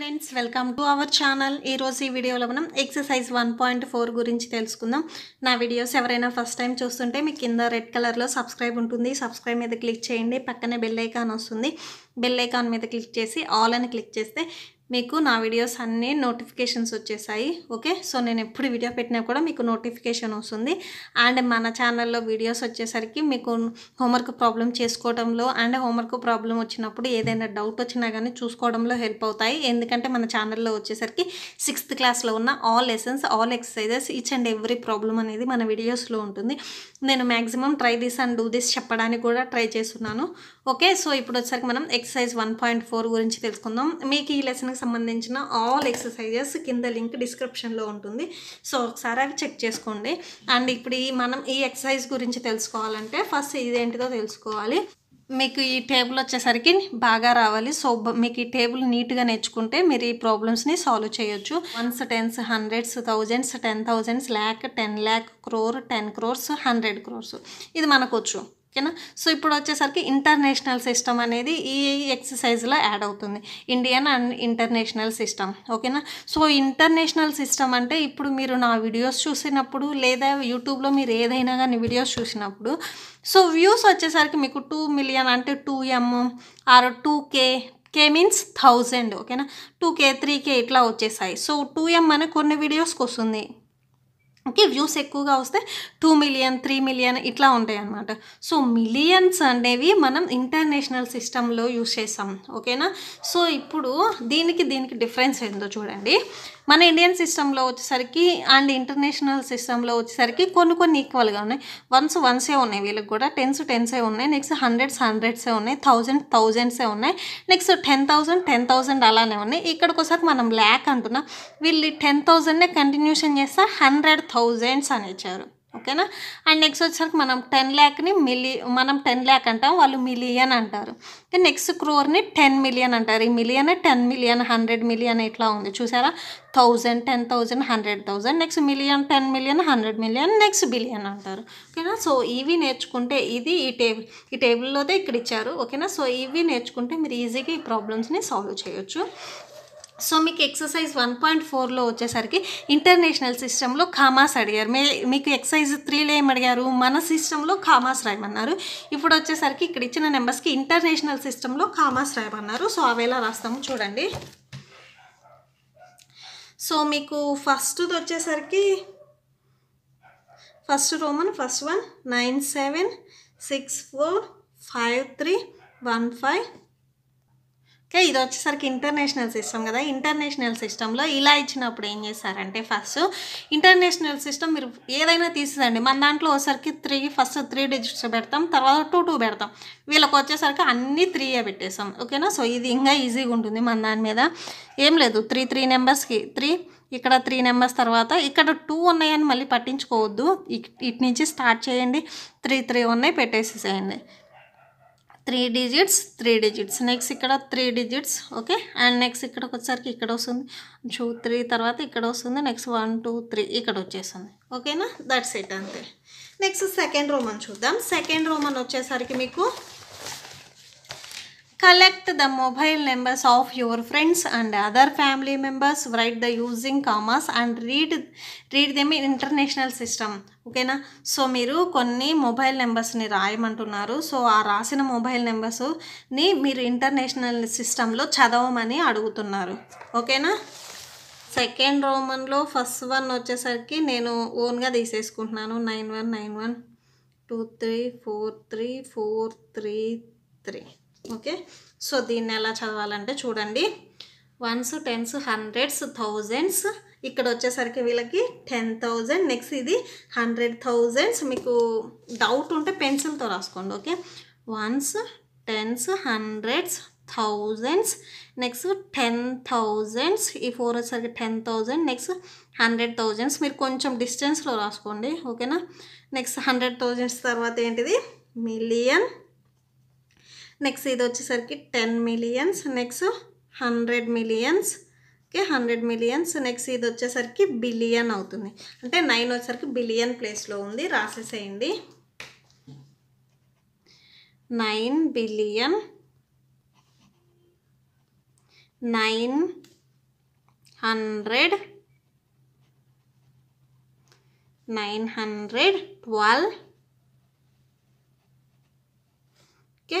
Students welcome to our channel ఈరోజు ఈ వీడియోలో మనం ఎక్సర్సైజ్ వన్ పాయింట్ ఫోర్ గురించి తెలుసుకుందాం నా వీడియోస్ ఎవరైనా ఫస్ట్ టైం చూస్తుంటే మీకు కింద రెడ్ కలర్లో సబ్స్క్రైబ్ ఉంటుంది సబ్స్క్రైబ్ మీద క్లిక్ చేయండి పక్కనే బెల్లైకాన్ వస్తుంది బెల్లైకాన్ మీద క్లిక్ చేసి ఆల్ అని క్లిక్ చేస్తే మీకు నా వీడియోస్ అన్నీ నోటిఫికేషన్స్ వచ్చేసాయి ఓకే సో నేను ఎప్పుడు వీడియో పెట్టినా కూడా మీకు నోటిఫికేషన్ వస్తుంది అండ్ మన ఛానల్లో వీడియోస్ వచ్చేసరికి మీకు హోంవర్క్ ప్రాబ్లం చేసుకోవడంలో అండ్ హోంవర్క్ ప్రాబ్లం వచ్చినప్పుడు ఏదైనా డౌట్ వచ్చినా కానీ చూసుకోవడంలో హెల్ప్ అవుతాయి ఎందుకంటే మన ఛానల్లో వచ్చేసరికి సిక్స్త్ క్లాస్లో ఉన్న all lessons all exercises each and every problem అనేది మన వీడియోస్లో ఉంటుంది నేను maximum try this and do this చెప్పడానికి కూడా ట్రై చేస్తున్నాను ఓకే సో ఇప్పుడు వచ్చేసరికి మనం ఎక్సర్సైజ్ వన్ పాయింట్ ఫోర్ గురించి తెలుసుకుందాం మీకు ఈ లెసన్కి సంబంధించిన ఆల్ ఎక్సర్సైజెస్ కింద లింక్ డిస్క్రిప్షన్లో ఉంటుంది సో ఒకసారి అవి చెక్ చేసుకోండి అండ్ ఇప్పుడు ఈ మనం ఈ ఎక్సర్సైజ్ గురించి తెలుసుకోవాలంటే ఫస్ట్ ఇదేంటిదో తెలుసుకోవాలి మీకు ఈ టేబుల్ వచ్చేసరికి బాగా రావాలి సో మీకు ఈ టేబుల్ నీట్గా నేర్చుకుంటే మీరు ఈ ప్రాబ్లమ్స్ని సాల్వ్ చేయొచ్చు ones tens hundreds thousands ten thousands lakh ten lakh crore ten crores hundred crores ఇది మనకు ఓకేనా సో ఇప్పుడు వచ్చేసరికి ఇంటర్నేషనల్ సిస్టమ్ అనేది ఈ ఎక్సర్సైజ్లో యాడ్ అవుతుంది ఇండియన్ అండ్ ఇంటర్నేషనల్ సిస్టమ్ ఓకేనా సో ఇంటర్నేషనల్ సిస్టమ్ అంటే ఇప్పుడు మీరు నా వీడియోస్ చూసినప్పుడు లేదా యూట్యూబ్లో మీరు ఏదైనా కానీ వీడియోస్ చూసినప్పుడు సో వ్యూస్ వచ్చేసరికి మీకు టూ మిలియన్ అంటే two M or two K K means thousand ఓకేనా టూ కే త్రీ కే ఇట్లా వచ్చేసాయి సో టూ ఎమ్ అనే కొన్ని వీడియోస్కి వస్తుంది ఓకే వ్యూస్ ఎక్కువగా వస్తే టూ మిలియన్ త్రీ మిలియన్ ఇట్లా ఉంటాయి అన్నమాట సో మిలియన్స్ అనేవి మనం ఇంటర్నేషనల్ సిస్టంలో యూస్ చేస్తాం ఓకేనా సో ఇప్పుడు దీనికి దీనికి డిఫరెన్స్ ఏందో చూడండి మన ఇండియన్ సిస్టంలో వచ్చేసరికి అండ్ ఇంటర్నేషనల్ సిస్టంలో వచ్చేసరికి కొన్ని కొన్ని ఈక్వల్గా ఉన్నాయి వన్స్ వన్సే ఉన్నాయి వీళ్ళకి కూడా టెన్స్ టెన్సే ఉన్నాయి నెక్స్ట్ హండ్రెడ్స్ హండ్రెడ్సే ఉన్నాయి థౌజండ్ థౌజండ్సే ఉన్నాయి next ten thousand ten thousand అలానే ఉన్నాయి ఇక్కడికి ఒకసారి మనం ల్యాక్ అంటున్నాం వీళ్ళు టెన్ థౌజండ్నే కంటిన్యూషన్ చేస్తే హండ్రెడ్ థౌజండ్స్ అని ఇచ్చారు ఓకేనా అండ్ నెక్స్ట్ వచ్చేసరికి మనం టెన్ ల్యాక్ని మిలి మనం టెన్ ల్యాక్ అంటాం వాళ్ళు మిలియన్ అంటారు నెక్స్ట్ క్రోర్ని టెన్ మిలియన్ అంటారు ఈ million ten million hundred million ఇట్లా ఉంది చూసారా thousand ten thousand hundred thousand next million ten million hundred million next billion అంటారు ఓకేనా సో ఇవి నేర్చుకుంటే ఇది ఈ టేబుల్ ఈ టేబుల్లోదే ఇక్కడ ఇచ్చారు ఓకేనా సో ఇవి నేర్చుకుంటే మీరు ఈజీగా ఈ ప్రాబ్లమ్స్ని సాల్వ్ చేయొచ్చు సో మీకు ఎక్సర్సైజ్ వన్ పాయింట్ ఫోర్లో వచ్చేసరికి ఇంటర్నేషనల్ సిస్టంలో కామాస్ అడిగారు మే మీకు ఎక్సర్సైజ్ త్రీలో ఏమడిగారు మన సిస్టంలో కామాస్ రాయమన్నారు ఇప్పుడు వచ్చేసరికి ఇక్కడ ఇచ్చిన నెంబర్స్కి ఇంటర్నేషనల్ సిస్టంలో కామాస్ రాయమన్నారు సో అవేలా రాస్తాము చూడండి సో మీకు ఫస్ట్ది వచ్చేసరికి first Roman first one nine seven six four five three one five okay ఇది వచ్చేసరికి ఇంటర్నేషనల్ సిస్టమ్ కదా ఇంటర్నేషనల్ సిస్టంలో ఇలా ఇచ్చినప్పుడు ఏం చేస్తారంటే ఫస్ట్ ఇంటర్నేషనల్ సిస్టమ్ మీరు ఏదైనా తీసేదండి మన దాంట్లో ఒకసారికి త్రీ ఫస్ట్ త్రీ డిజిట్స్ పెడతాం తర్వాత టూ టూ పెడతాం వీళ్ళకి వచ్చేసరికి అన్నీ త్రీయే పెట్టేస్తాం ఓకేనా సో ఇది ఇంకా ఈజీగా ఉంటుంది మన దాని మీద ఏం లేదు త్రీ త్రీ నెంబర్స్కి త్రీ ఇక్కడ త్రీ నెంబర్స్ తర్వాత ఇక్కడ టూ ఉన్నాయని మళ్ళీ పట్టించుకోవద్దు ఇటు నుంచి స్టార్ట్ చేయండి త్రీ త్రీ ఉన్నాయి పెట్టేసేసేయండి three digits three digits next ఇక్కడ three digits okay and next ఇక్కడికి వచ్చేసరికి ఇక్కడ వస్తుంది టూ త్రీ తర్వాత ఇక్కడ వస్తుంది నెక్స్ట్ వన్ టూ త్రీ ఇక్కడ వచ్చేస్తుంది ఓకేనా దట్స్ ఇట్ అంతే నెక్స్ట్ సెకండ్ రోమన్ చూద్దాం సెకండ్ రోమన్ వచ్చేసరికి మీకు collect the mobile numbers of your friends and other family members write the using commas and read read them మీ ఇంటర్నేషనల్ సిస్టమ్ ఓకేనా so మీరు కొన్ని మొబైల్ నెంబర్స్ని రాయమంటున్నారు సో ఆ రాసిన మొబైల్ నెంబర్స్ని మీరు ఇంటర్నేషనల్ సిస్టంలో చదవమని అడుగుతున్నారు ఓకేనా సెకండ్ రోమన్లో ఫస్ట్ వన్ వచ్చేసరికి నేను ఓన్గా తీసేసుకుంటున్నాను nine one nine one two three four three four three three okay so దీన్ని ఎలా చదవాలంటే చూడండి వన్స్ టెన్స్ హండ్రెడ్స్ థౌజండ్స్ ఇక్కడ వచ్చేసరికి వీళ్ళకి టెన్ థౌజండ్ నెక్స్ట్ ఇది హండ్రెడ్ థౌజండ్స్ మీకు డౌట్ ఉంటే పెన్సిల్తో రాసుకోండి okay ones tens hundreds thousands next ten thousands ఈ ఫోర్ వచ్చేసరికి ten thousand next hundred thousands మీరు కొంచెం డిస్టెన్స్లో రాసుకోండి ఓకేనా నెక్స్ట్ హండ్రెడ్ థౌజండ్స్ తర్వాత ఏంటిది మిలియన్ నెక్స్ట్ ఇది వచ్చేసరికి ten millions next hundred millions okay hundred millions next ఇది వచ్చేసరికి బిలియన్ అవుతుంది అంటే నైన్ వచ్చేసరికి బిలియన్ ప్లేస్లో ఉంది రాసేసేయండి nine billion nine hundred nine hundred twelve okay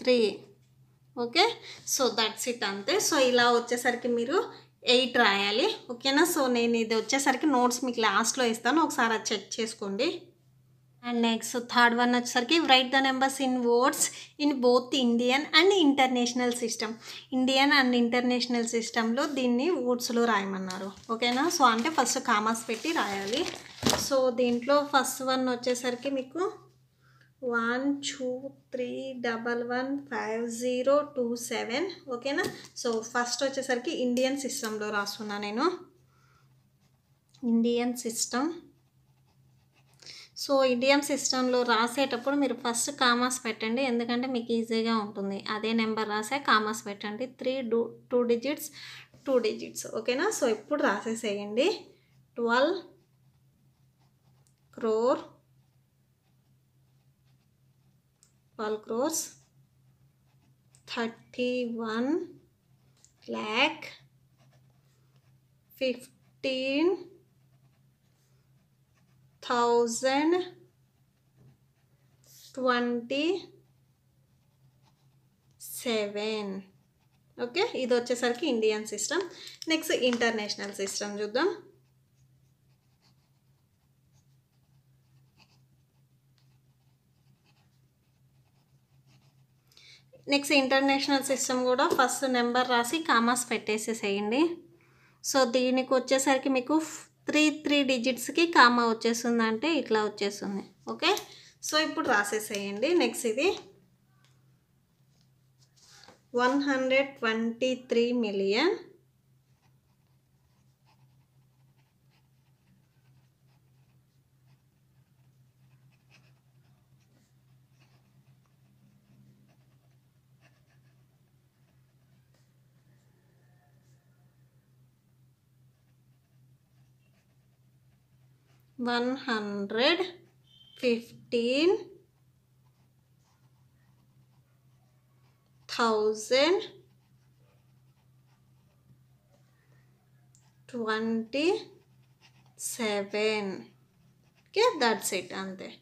three okay so that's it అంతే సో ఇలా వచ్చేసరికి మీరు ఎయిట్ రాయాలి ఓకేనా సో నేను ఇది వచ్చేసరికి నోట్స్ మీకు లాస్ట్లో ఇస్తాను ఒకసారి అది చెక్ చేసుకోండి అండ్ నెక్స్ట్ థర్డ్ వన్ వచ్చేసరికి write the numbers in words in both Indian and international system Indian and international సిస్టంలో దీన్ని వర్డ్స్లో రాయమన్నారు ఓకేనా సో అంటే ఫస్ట్ కామర్స్ పెట్టి రాయాలి సో దీంట్లో ఫస్ట్ వన్ వచ్చేసరికి మీకు one two three double one five zero two seven ఓకేనా సో ఫస్ట్ వచ్చేసరికి ఇండియన్ సిస్టంలో రాస్తున్నా నేను ఇండియన్ సిస్టమ్ సో ఇండియన్ సిస్టంలో రాసేటప్పుడు మీరు ఫస్ట్ కామర్స్ పెట్టండి ఎందుకంటే మీకు ఈజీగా ఉంటుంది అదే నెంబర్ రాసే కామర్స్ పెట్టండి three do two digits two digits ఓకేనా సో ఇప్పుడు రాసేసేయండి twelve crore 12 crores 31 lakh 15 thousand 27 okay ఇది వచ్చేసరికి Indian system next international system చూద్దాం నెక్స్ట్ ఇంటర్నేషనల్ సిస్టమ్ కూడా ఫస్ట్ నెంబర్ రాసి కామాస్ పెట్టేసేసేయండి సో దీనికి వచ్చేసరికి మీకు త్రీ త్రీ డిజిట్స్కి కామా వచ్చేస్తుంది అంటే ఇట్లా వచ్చేస్తుంది ఓకే సో ఇప్పుడు రాసేసేయండి నెక్స్ట్ ఇది one hundred twenty three million 1500 27 get that's it アン there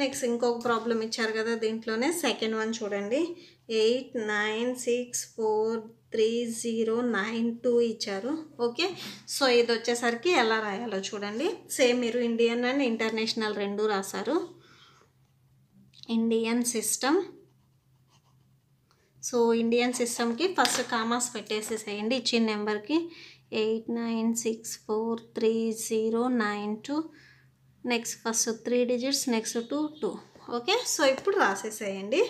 next ఇంకో प्रॉब्लम ఇచ్చారు కదా డింట్లోనే సెకండ్ వన్ చూడండి 8964 త్రీ జీరో నైన్ టూ ఇచ్చారు ఓకే సో ఇది వచ్చేసరికి ఎలా రాయాలో చూడండి సేమ్ మీరు ఇండియన్ అండ్ ఇంటర్నేషనల్ రెండు రాశారు ఇండియన్ సిస్టమ్ సో ఇండియన్ సిస్టమ్కి ఫస్ట్ కామాస్ పెట్టేసేసేయండి ఇచ్చిన నెంబర్కి eight nine six four three zero nine two next first three digits next two two okay so ఇప్పుడు రాసేసేయండి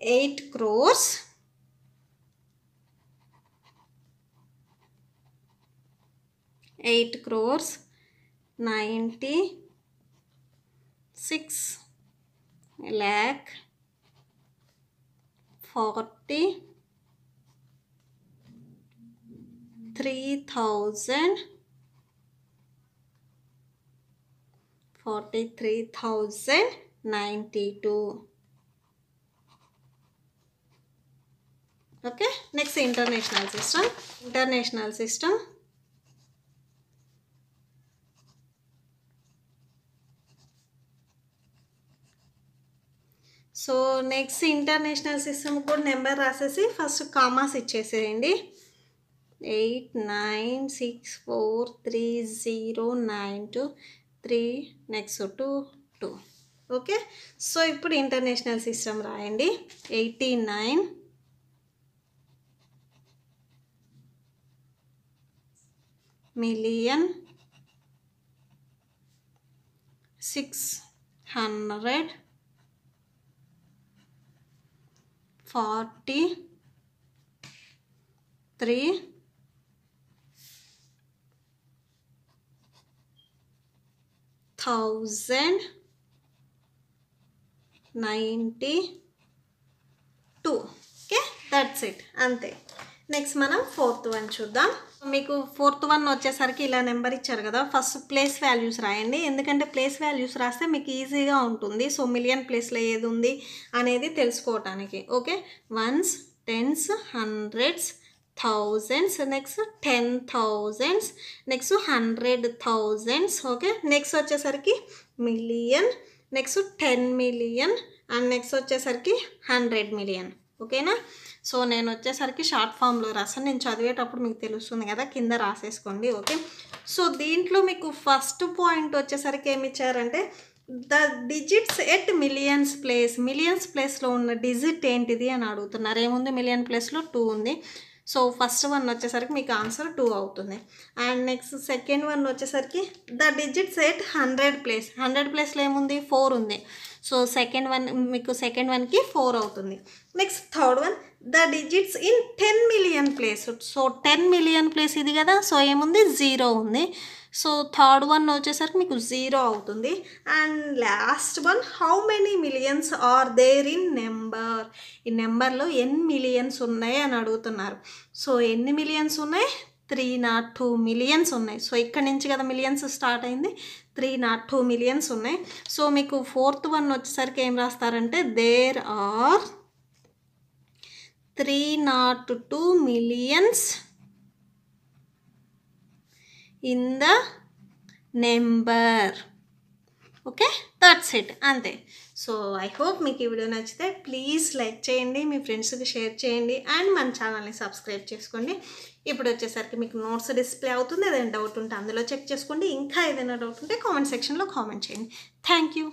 8 crores. Eight crores ninety six lakh forty three thousand forty three thousand ninety two okay next international system international system so next international system కూడా number రాసేసి first commas ఇచ్చేసేయండి eight nine six four three zero nine two three next two two okay so ఇప్పుడు international system రాయండి eighty nine million six hundred forty three thousand ninety two okay that's it ante next manam fourth one chuddam మీకు fourth one వచ్చేసరికి ఇలా number ఇచ్చారు కదా first place values రాయండి ఎందుకంటే place values రాస్తే మీకు ఈజీగా ఉంటుంది సో మిలియన్ ప్లేస్లో ఏది ఉంది అనేది తెలుసుకోవటానికి okay ones tens hundreds thousands next ten thousands next hundred thousands okay next వచ్చేసరికి million next ten million and next వచ్చేసరికి హండ్రెడ్ మిలియన్ ఓకేనా సో నేను వచ్చేసరికి షార్ట్ ఫామ్లో రాసాను నేను చదివేటప్పుడు మీకు తెలుస్తుంది కదా కింద రాసేసుకోండి ఓకే సో దీంట్లో మీకు ఫస్ట్ పాయింట్ వచ్చేసరికి ఏమి ఇచ్చారంటే the digits at millions place millions ప్లేస్లో ఉన్న డిజిట్ ఏంటిది అని అడుగుతున్నారు ఏముంది మిలియన్ ప్లేస్లో టూ ఉంది సో ఫస్ట్ వన్ వచ్చేసరికి మీకు ఆన్సర్ టూ అవుతుంది అండ్ నెక్స్ట్ సెకండ్ వన్ వచ్చేసరికి the digits at hundred place hundred ప్లేస్లో ఏముంది ఫోర్ ఉంది సో సెకండ్ వన్ మీకు సెకండ్ వన్కి ఫోర్ అవుతుంది next third one the digits in ten million place so ten million place ఇది కదా సో ఏముంది జీరో ఉంది సో థర్డ్ వన్ వచ్చేసరికి మీకు జీరో అవుతుంది and last one how many millions are there in number ఈ నెంబర్లో ఎన్ని మిలియన్స్ ఉన్నాయి అని అడుగుతున్నారు సో ఎన్ని మిలియన్స్ ఉన్నాయి త్రీ నాట్ టూ మిలియన్స్ ఉన్నాయి సో ఇక్కడ నుంచి కదా మిలియన్స్ స్టార్ట్ అయింది త్రీ నాట్ టూ మిలియన్స్ ఉన్నాయి సో మీకు ఫోర్త్ వన్ వచ్చేసరికి ఏం రాస్తారంటే there are three not two millions in the number okay third set అంతే సో ఐ హోప్ మీకు ఈ వీడియో నచ్చితే ప్లీజ్ లైక్ చేయండి మీ ఫ్రెండ్స్కి షేర్ చేయండి అండ్ మన ఛానల్ని సబ్స్క్రైబ్ చేసుకోండి ఇప్పుడు వచ్చేసరికి మీకు నోట్స్ డిస్ప్లే అవుతుంది ఏదైనా డౌట్ ఉంటే అందులో చెక్ చేసుకోండి ఇంకా ఏదైనా డౌట్ ఉంటే కామెంట్ సెక్షన్లో కామెంట్ చేయండి థ్యాంక్ యూ